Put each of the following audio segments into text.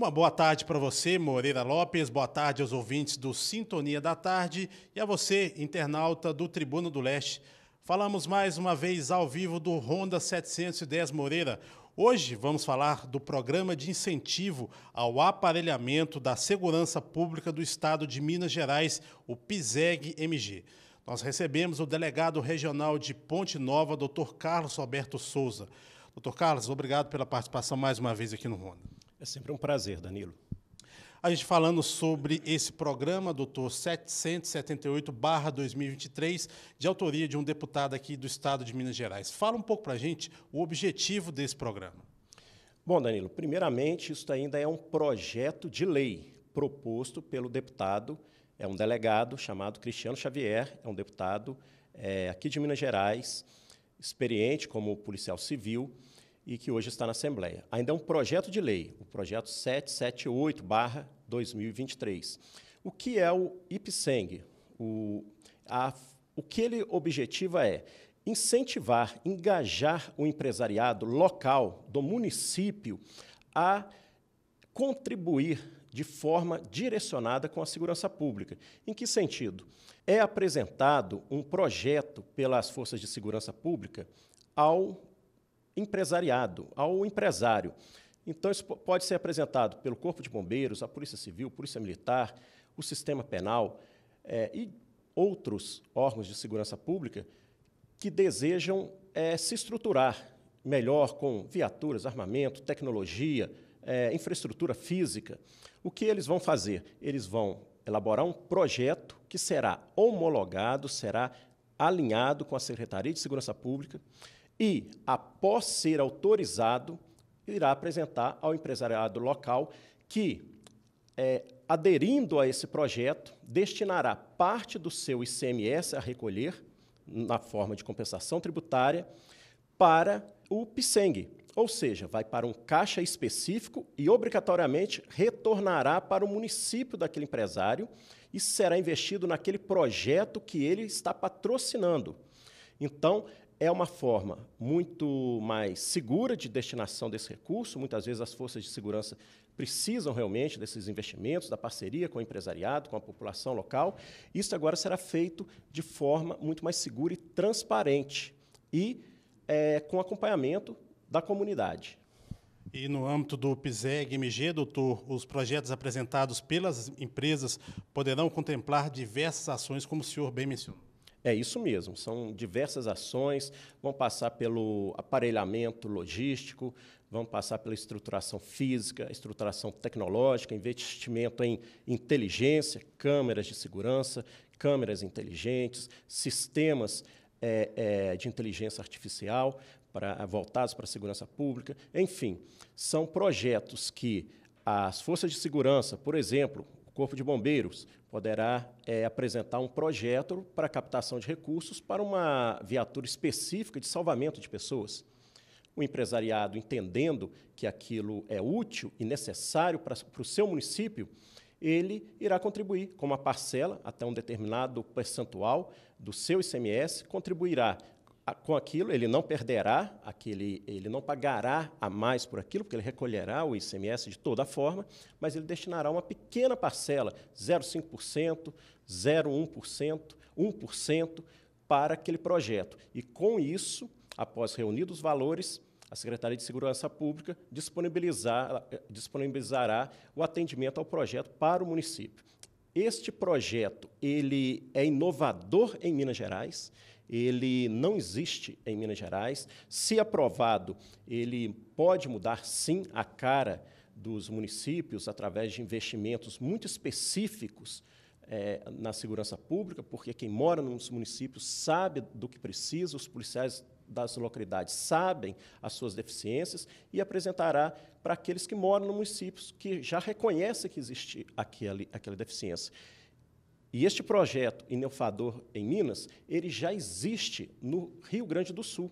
Uma boa tarde para você, Moreira Lopes, boa tarde aos ouvintes do Sintonia da Tarde e a você, internauta do Tribuno do Leste. Falamos mais uma vez ao vivo do Honda 710 Moreira. Hoje vamos falar do programa de incentivo ao aparelhamento da segurança pública do Estado de Minas Gerais, o PISEG-MG. Nós recebemos o delegado regional de Ponte Nova, Dr. Carlos Roberto Souza. Dr. Carlos, obrigado pela participação mais uma vez aqui no Honda. É sempre um prazer, Danilo. A gente falando sobre esse programa, doutor 778-2023, de autoria de um deputado aqui do estado de Minas Gerais. Fala um pouco para a gente o objetivo desse programa. Bom, Danilo, primeiramente, isso ainda é um projeto de lei proposto pelo deputado, é um delegado chamado Cristiano Xavier, é um deputado é, aqui de Minas Gerais, experiente como policial civil, e que hoje está na Assembleia. Ainda é um projeto de lei, o projeto 778/2023. O que é o IPSENG? O, a, o que ele objetiva é incentivar, engajar o empresariado local do município a contribuir de forma direcionada com a segurança pública. Em que sentido? É apresentado um projeto pelas forças de segurança pública ao empresariado, ao empresário. Então, isso pode ser apresentado pelo Corpo de Bombeiros, a Polícia Civil, Polícia Militar, o Sistema Penal é, e outros órgãos de segurança pública que desejam é, se estruturar melhor com viaturas, armamento, tecnologia, é, infraestrutura física. O que eles vão fazer? Eles vão elaborar um projeto que será homologado, será alinhado com a Secretaria de Segurança Pública e, após ser autorizado, irá apresentar ao empresariado local que, é, aderindo a esse projeto, destinará parte do seu ICMS a recolher, na forma de compensação tributária, para o PSENG, ou seja, vai para um caixa específico e obrigatoriamente retornará para o município daquele empresário e será investido naquele projeto que ele está patrocinando. Então, é uma forma muito mais segura de destinação desse recurso. Muitas vezes as forças de segurança precisam realmente desses investimentos, da parceria com o empresariado, com a população local. Isso agora será feito de forma muito mais segura e transparente e é, com acompanhamento da comunidade. E no âmbito do pseg mg doutor, os projetos apresentados pelas empresas poderão contemplar diversas ações, como o senhor bem mencionou. É isso mesmo, são diversas ações, vão passar pelo aparelhamento logístico, vão passar pela estruturação física, estruturação tecnológica, investimento em inteligência, câmeras de segurança, câmeras inteligentes, sistemas é, é, de inteligência artificial para, voltados para a segurança pública, enfim, são projetos que as forças de segurança, por exemplo, Corpo de Bombeiros poderá é, apresentar um projeto para captação de recursos para uma viatura específica de salvamento de pessoas. O empresariado, entendendo que aquilo é útil e necessário para, para o seu município, ele irá contribuir com uma parcela até um determinado percentual do seu ICMS, contribuirá com aquilo, ele não perderá, aquele, ele não pagará a mais por aquilo, porque ele recolherá o ICMS de toda forma, mas ele destinará uma pequena parcela, 0,5%, 0,1%, 1%, para aquele projeto. E com isso, após reunidos os valores, a Secretaria de Segurança Pública disponibilizar, disponibilizará o atendimento ao projeto para o município. Este projeto ele é inovador em Minas Gerais, ele não existe em Minas Gerais. Se aprovado, ele pode mudar sim a cara dos municípios através de investimentos muito específicos é, na segurança pública, porque quem mora nos municípios sabe do que precisa, os policiais das localidades sabem as suas deficiências e apresentará para aqueles que moram nos municípios que já reconhecem que existe aquele, aquela deficiência. E este projeto inovador em Minas, ele já existe no Rio Grande do Sul,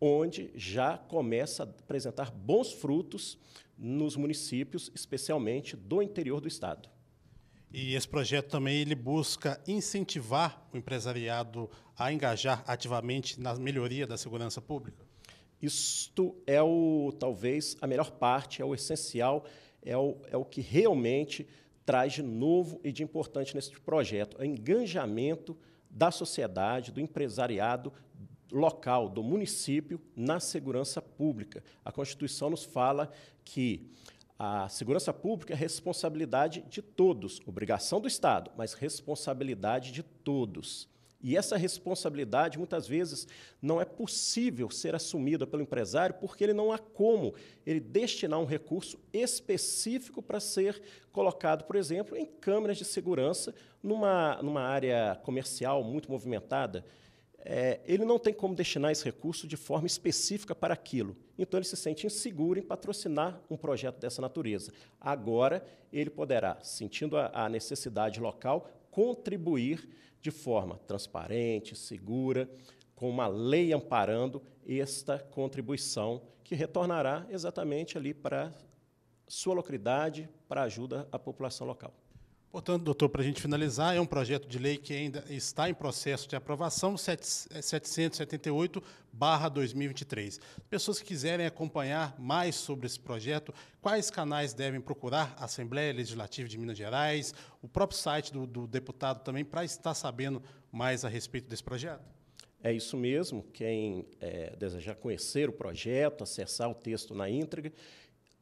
onde já começa a apresentar bons frutos nos municípios, especialmente do interior do estado. E esse projeto também ele busca incentivar o empresariado a engajar ativamente na melhoria da segurança pública. Isto é o talvez a melhor parte, é o essencial, é o, é o que realmente traz de novo e de importante neste projeto, o é engajamento da sociedade, do empresariado local, do município na segurança pública. A Constituição nos fala que a segurança pública é responsabilidade de todos, obrigação do Estado, mas responsabilidade de todos. E essa responsabilidade, muitas vezes, não é possível ser assumida pelo empresário porque ele não há como ele destinar um recurso específico para ser colocado, por exemplo, em câmeras de segurança numa, numa área comercial muito movimentada. É, ele não tem como destinar esse recurso de forma específica para aquilo. Então, ele se sente inseguro em patrocinar um projeto dessa natureza. Agora, ele poderá, sentindo a, a necessidade local, contribuir de forma transparente, segura, com uma lei amparando esta contribuição, que retornará exatamente ali para sua localidade, para ajuda à população local. Portanto, doutor, para a gente finalizar, é um projeto de lei que ainda está em processo de aprovação, 778-2023. É, Pessoas que quiserem acompanhar mais sobre esse projeto, quais canais devem procurar? A Assembleia Legislativa de Minas Gerais, o próprio site do, do deputado também, para estar sabendo mais a respeito desse projeto? É isso mesmo. Quem é, desejar conhecer o projeto, acessar o texto na íntegra,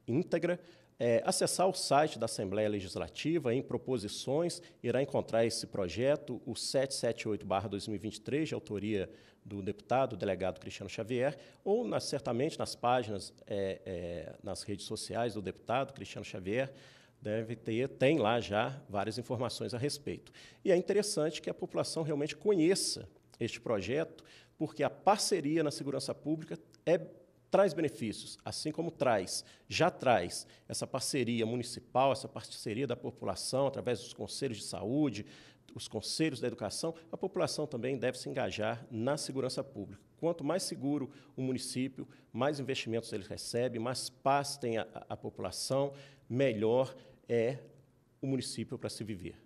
íntegra é, acessar o site da Assembleia Legislativa em proposições, irá encontrar esse projeto, o 778-2023, de autoria do deputado, delegado Cristiano Xavier, ou na, certamente nas páginas, é, é, nas redes sociais do deputado Cristiano Xavier, deve ter, tem lá já várias informações a respeito. E é interessante que a população realmente conheça este projeto, porque a parceria na segurança pública é traz benefícios, assim como traz, já traz essa parceria municipal, essa parceria da população, através dos conselhos de saúde, os conselhos da educação, a população também deve se engajar na segurança pública. Quanto mais seguro o município, mais investimentos ele recebe, mais paz tem a, a população, melhor é o município para se viver.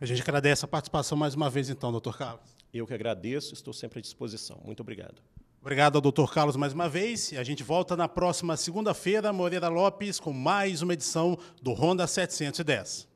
A gente agradece a participação mais uma vez, então, doutor Carlos. Eu que agradeço, estou sempre à disposição. Muito obrigado. Obrigado ao doutor Carlos mais uma vez. E A gente volta na próxima segunda-feira, Moreira Lopes, com mais uma edição do Honda 710.